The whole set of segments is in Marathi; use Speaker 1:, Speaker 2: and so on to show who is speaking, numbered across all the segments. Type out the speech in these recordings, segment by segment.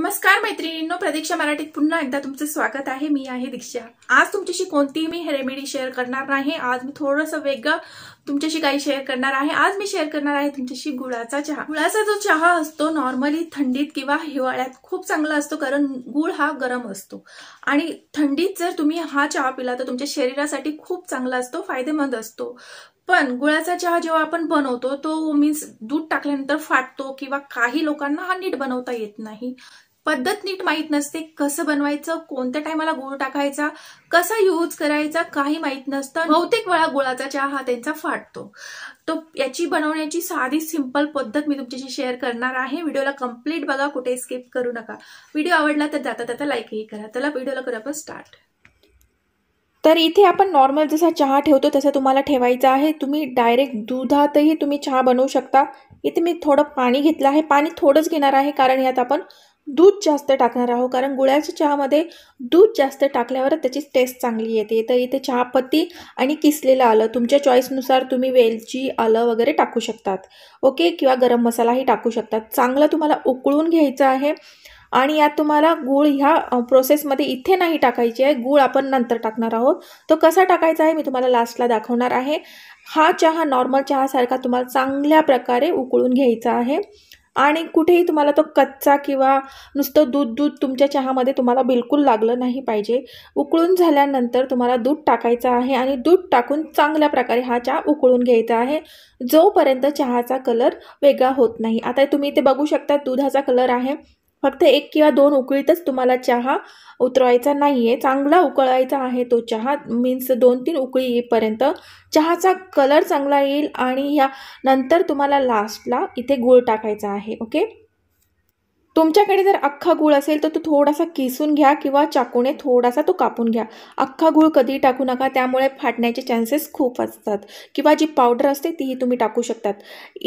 Speaker 1: नमस्कार मैत्रिणींनो प्रतीक्षा मराठीत पुन्हा एकदा तुमचं स्वागत आहे मी आहे दीक्षा आज तुमच्याशी कोणतीही मी रेमेडी शेअर करणार नाही आज मी थोडंसं वेगळं तुमच्याशी काही शेअर करणार आहे आज मी शेअर करणार आहे तुमच्याशी गुळाचा चहा गुळाचा जो चहा असतो नॉर्मली थंडीत किंवा हिवाळ्यात खूप चांगला असतो कारण गुळ हा गरम असतो आणि थंडीत जर तुम्ही हा चहा पिला तर तुमच्या शरीरासाठी खूप चांगला असतो फायदेमंद असतो पण गुळाचा चहा जेव्हा आपण बनवतो तो मीन्स दूध टाकल्यानंतर फाटतो किंवा काही लोकांना हा नीट बनवता येत नाही पद्धत नीट माहीत नसते कसं बनवायचं कोणत्या टायमाला गुळ टाकायचा कसा यूज करायचा काही माहीत नसतं बहुतेक वेळा गुळाचा चहा हा त्यांचा फाटतो तो याची बनवण्याची साधी सिंपल पद्धत मी तुमच्याशी शेअर करणार आहे व्हिडिओला कम्प्लीट बघा कुठे स्किप करू नका व्हिडिओ आवडला तर जाता जाता लाईकही करा त्याला व्हिडिओला करू आपण स्टार्ट तर इथे आपण नॉर्मल जसा चहा ठेवतो तसा तुम्हाला ठेवायचा आहे तुम्ही डायरेक्ट दुधातही तुम्ही चहा बनवू शकता इथे मी थोडं पाणी घेतलं आहे पाणी थोडंच घेणार आहे कारण यात आपण दूध जास्त टाकणार आहोत कारण गुळाच्या चहामध्ये दूध जास्त टाकल्यावर त्याची टेस्ट चांगली येते तर इथे चहापत्ती आणि किसलेलं आलं तुमच्या चॉईसनुसार तुम्ही वेलची आलं वगैरे टाकू शकतात ओके किंवा गरम मसालाही टाकू शकतात चांगलं तुम्हाला उकळून घ्यायचं आहे आणि यात तुम्हाला गूळ ह्या प्रोसेसमध्ये इथे नाही टाकायची आहे गूळ आपण नंतर टाकणार आहोत तो कसा टाकायचा आहे मी तुम्हाला लास्टला दाखवणार आहे हा चहा नॉर्मल चहासारखा तुम्हाला चांगल्या प्रकारे उकळून घ्यायचा आहे आणि कुठेही तुम्हाला तो कच्चा किंवा नुसतं दूध दूध तुमच्या चहामध्ये तुम्हाला बिलकुल लागलं नाही पाहिजे उकळून झाल्यानंतर तुम्हाला दूध टाकायचं आहे आणि दूध टाकून चांगल्या प्रकारे हा चहा उकळून घ्यायचा आहे जोपर्यंत चहाचा कलर वेगळा होत नाही आता तुम्ही इथे बघू शकता दुधाचा कलर आहे फक्त एक किंवा दोन उकळीतच तुम्हाला चहा उतरवायचा नाही आहे चांगला उकळायचा आहे तो चहा मीन्स दोन तीन उकळी येईपर्यंत चहाचा कलर चांगला येईल आणि ह्या नंतर तुम्हाला लास्टला इथे गूळ टाकायचा आहे ओके तुमच्याकडे जर अख्खा गुळ असेल तर तो थोडासा किसून घ्या किंवा चाकूने थोडासा तो कापून घ्या अख्खा गुळ कधी टाकू नका त्यामुळे फाटण्याचे चान्सेस खूप असतात किंवा जी पावडर असते तीही तुम्ही टाकू शकतात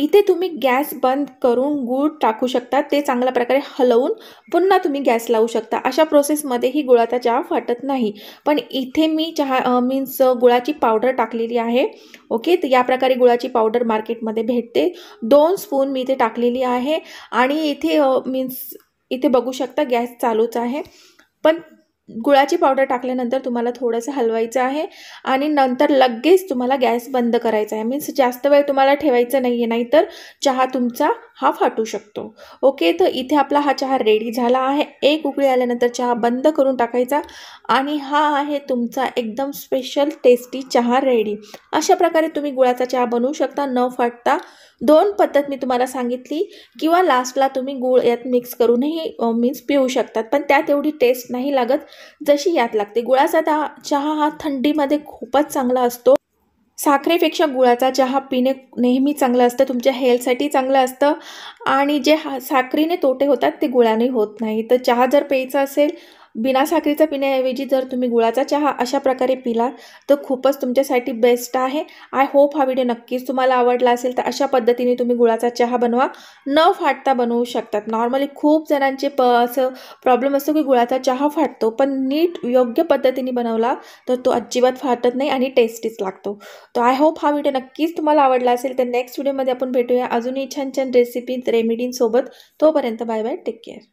Speaker 1: इथे तुम्ही गॅस बंद करून गुळ टाकू शकता ते चांगल्या प्रकारे हलवून पुन्हा तुम्ही गॅस लावू शकता अशा प्रोसेसमध्येही गुळाचा चहा फाटत नाही पण इथे मी चहा मीन्स गुळाची पावडर टाकलेली आहे ओके तर याप्रकारे प्रकारे गुळाची पावडर मार्केटमध्ये भेटते दोन स्पून मी इथे टाकलेली आहे आणि इथे मीन्स इथे बघू शकता गॅस चालूच आहे पण गुळाची पावडर टाकल्यानंतर तुम्हाला थोडंसं हलवायचं आहे आणि नंतर लगेच तुम्हाला गॅस बंद करायचा आहे मीन्स जास्त वेळ तुम्हाला ठेवायचं नाही आहे नाहीतर चहा तुमचा हा फाटू शकतो ओके तर इथे आपला हा चहा रेडी झाला आहे एक उकळी आल्यानंतर चहा बंद करून टाकायचा आणि हा आहे तुमचा एकदम स्पेशल टेस्टी चहा रेडी अशा प्रकारे तुम्ही गुळाचा चहा बनवू शकता न फाटता दोन पद्धत मी तुम्हाला सांगितली किंवा लास्टला तुम्ही गुळ यात मिक्स करूनही मीन्स पिऊ शकतात पण त्यात एवढी टेस्ट नाही लागत जशी यात लागते गुळाचा दा चहा हा थंडीमध्ये खूपच चांगला असतो साखरेपेक्षा गुळाचा चहा पिणे नेहमी चांगलं असतं तुमच्या हेल्थसाठी चांगलं असतं आणि जे हा साखरीने तोटे होतात ते गुळाने होत नाही तर चहा जर प्यायचा असेल बिना साखरेचा पिण्याऐवजी जर तुम्ही गुळाचा चहा अशा प्रकारे पिला तर खूपच तुमच्यासाठी बेस्ट आहे आय होप हा व्हिडिओ नक्कीच तुम्हाला आवडला असेल तर अशा पद्धतीने तुम्ही गुळाचा चहा बनवा न फाटता बनवू शकतात नॉर्मली खूप जणांचे प असं प्रॉब्लेम असतो की गुळाचा चहा फाटतो पण नीट योग्य पद्धतीने बनवला तर तो अजिबात फाटत नाही आणि टेस्टीच लागतो तर आय होप हा व्हिडिओ नक्कीच तुम्हाला आवडला असेल तर नेक्स्ट व्हिडिओमध्ये आपण भेटूया अजूनही छान छान रेसिपी रेमेडींसोबत तोपर्यंत बाय बाय टेक केअर